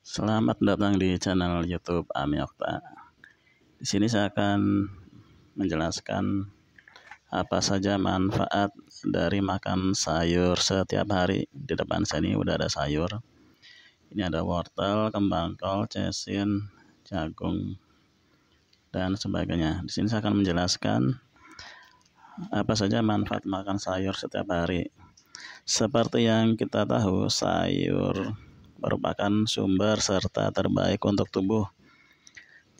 Selamat datang di channel YouTube Ami Okta. Di sini saya akan menjelaskan apa saja manfaat dari makan sayur setiap hari. Di depan sini ini udah ada sayur. Ini ada wortel, kembang kol, cesin, jagung, dan sebagainya. Di sini saya akan menjelaskan apa saja manfaat makan sayur setiap hari. Seperti yang kita tahu, sayur merupakan sumber serta terbaik untuk tubuh.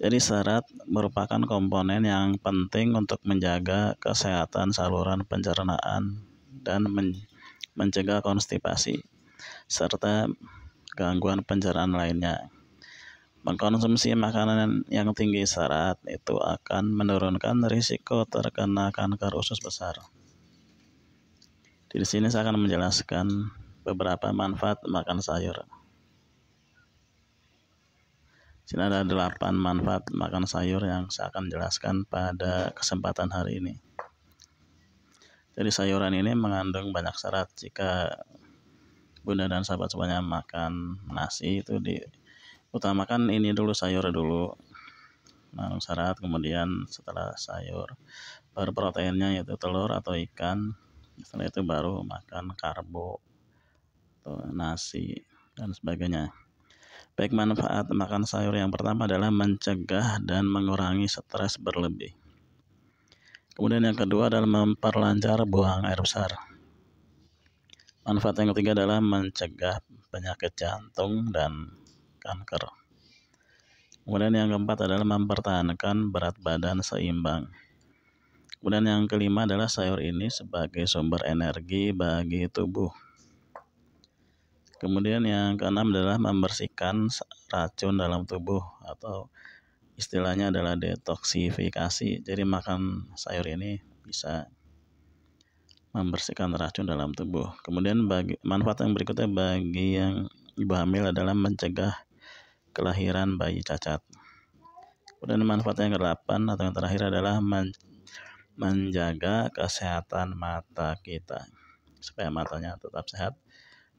Jadi serat merupakan komponen yang penting untuk menjaga kesehatan saluran pencernaan dan men mencegah konstipasi serta gangguan pencernaan lainnya. Mengkonsumsi makanan yang tinggi serat itu akan menurunkan risiko terkena kanker usus besar. Di sini saya akan menjelaskan beberapa manfaat makan sayur. Sini ada 8 manfaat makan sayur yang saya akan jelaskan pada kesempatan hari ini. Jadi sayuran ini mengandung banyak syarat. Jika Bunda dan sahabat semuanya makan nasi itu di utamakan ini dulu sayur dulu. Mengandung syarat, kemudian setelah sayur baru proteinnya yaitu telur atau ikan. Setelah itu baru makan karbo, atau nasi dan sebagainya. Baik manfaat makan sayur yang pertama adalah mencegah dan mengurangi stres berlebih. Kemudian yang kedua adalah memperlancar buang air besar. Manfaat yang ketiga adalah mencegah penyakit jantung dan kanker. Kemudian yang keempat adalah mempertahankan berat badan seimbang. Kemudian yang kelima adalah sayur ini sebagai sumber energi bagi tubuh. Kemudian yang keenam adalah membersihkan racun dalam tubuh atau istilahnya adalah detoksifikasi. Jadi makan sayur ini bisa membersihkan racun dalam tubuh. Kemudian bagi manfaat yang berikutnya bagi yang ibu hamil adalah mencegah kelahiran bayi cacat. Kemudian manfaat yang kedelapan atau yang terakhir adalah men menjaga kesehatan mata kita supaya matanya tetap sehat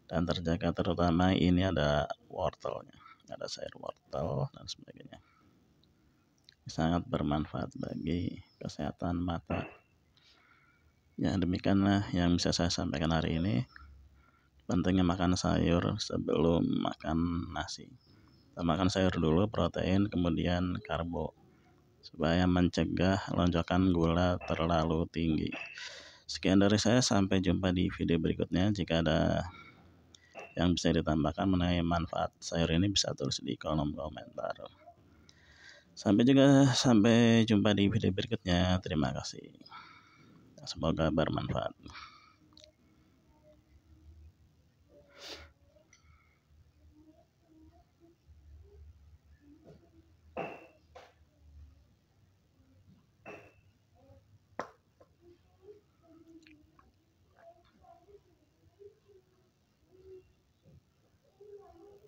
dan terjaga terutama ini ada wortelnya ada sayur wortel dan sebagainya sangat bermanfaat bagi kesehatan mata ya demikianlah yang bisa saya sampaikan hari ini pentingnya makan sayur sebelum makan nasi kita makan sayur dulu protein kemudian karbo supaya mencegah lonjakan gula terlalu tinggi sekian dari saya sampai jumpa di video berikutnya jika ada yang bisa ditambahkan mengenai manfaat sayur ini bisa tulis di kolom komentar. Sampai juga sampai jumpa di video berikutnya. Terima kasih. Semoga bermanfaat.